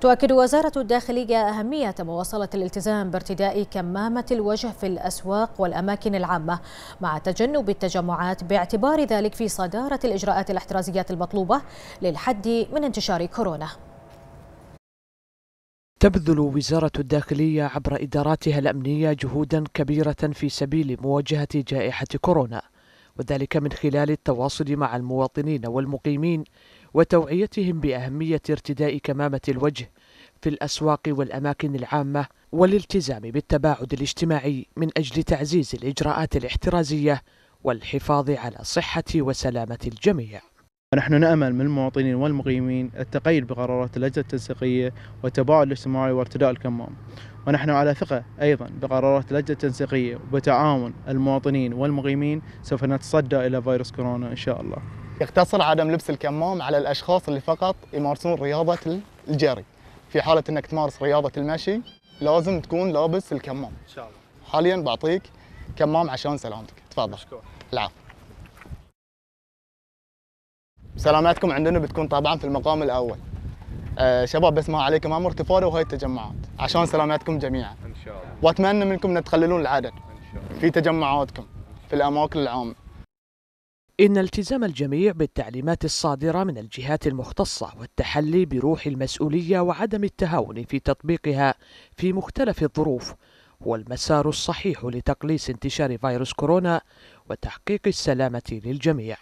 تؤكد وزارة الداخلية أهمية مواصلة الالتزام بارتداء كمامة الوجه في الأسواق والأماكن العامة مع تجنب التجمعات باعتبار ذلك في صدارة الإجراءات الاحترازية المطلوبة للحد من انتشار كورونا تبذل وزارة الداخلية عبر إداراتها الأمنية جهودا كبيرة في سبيل مواجهة جائحة كورونا وذلك من خلال التواصل مع المواطنين والمقيمين وتوعيتهم باهميه ارتداء كمامه الوجه في الاسواق والاماكن العامه والالتزام بالتباعد الاجتماعي من اجل تعزيز الاجراءات الاحترازيه والحفاظ على صحه وسلامه الجميع نحن نأمل من المواطنين والمقيمين التقيد بقرارات اللجنة التنسيقية والتباعد الاجتماعي وارتداء الكمام ونحن على ثقة أيضا بقرارات اللجنة التنسيقية وبتعاون المواطنين والمقيمين سوف نتصدى إلى فيروس كورونا إن شاء الله يقتصر عدم لبس الكمام على الأشخاص اللي فقط يمارسون رياضة الجري في حالة أنك تمارس رياضة المشي لازم تكون لابس الكمام إن شاء الله حاليا بعطيك كمام عشان سلامتك تفضل مشكور العفو سلامتكم عندنا بتكون طبعا في المقام الأول آه شباب بس ما عليكم امر تفادوا هاي التجمعات عشان سلامتكم جميعا ان شاء الله واتمنى منكم ان تقللون العدد ان شاء الله في تجمعاتكم في الاماكن العامه إن التزام الجميع بالتعليمات الصادرة من الجهات المختصة والتحلي بروح المسؤولية وعدم التهاون في تطبيقها في مختلف الظروف هو المسار الصحيح لتقليص انتشار فيروس كورونا وتحقيق السلامة للجميع